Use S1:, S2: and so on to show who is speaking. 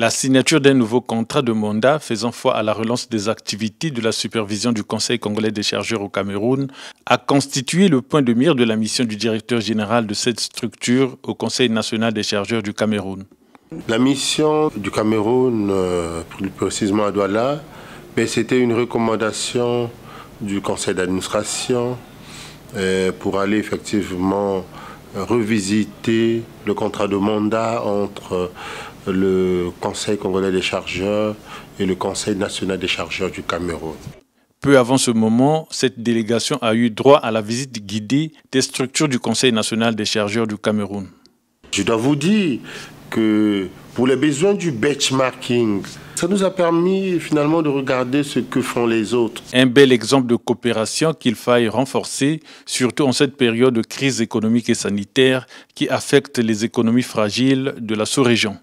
S1: La signature d'un nouveau contrat de mandat faisant foi à la relance des activités de la supervision du Conseil congolais des chargeurs au Cameroun a constitué le point de mire de la mission du directeur général de cette structure au Conseil national des chargeurs du Cameroun.
S2: La mission du Cameroun, euh, plus précisément à Douala, ben, c'était une recommandation du Conseil d'administration euh, pour aller effectivement revisiter le contrat de mandat entre le Conseil congolais des chargeurs et le Conseil national des chargeurs du Cameroun.
S1: Peu avant ce moment, cette délégation a eu droit à la visite guidée des structures du Conseil national des chargeurs du Cameroun. Je dois vous dire que
S3: pour les besoins du benchmarking, ça nous a permis finalement de regarder ce que font
S1: les autres. Un bel exemple de coopération qu'il faille renforcer, surtout en cette période de crise économique et sanitaire qui affecte les économies fragiles de la sous-région.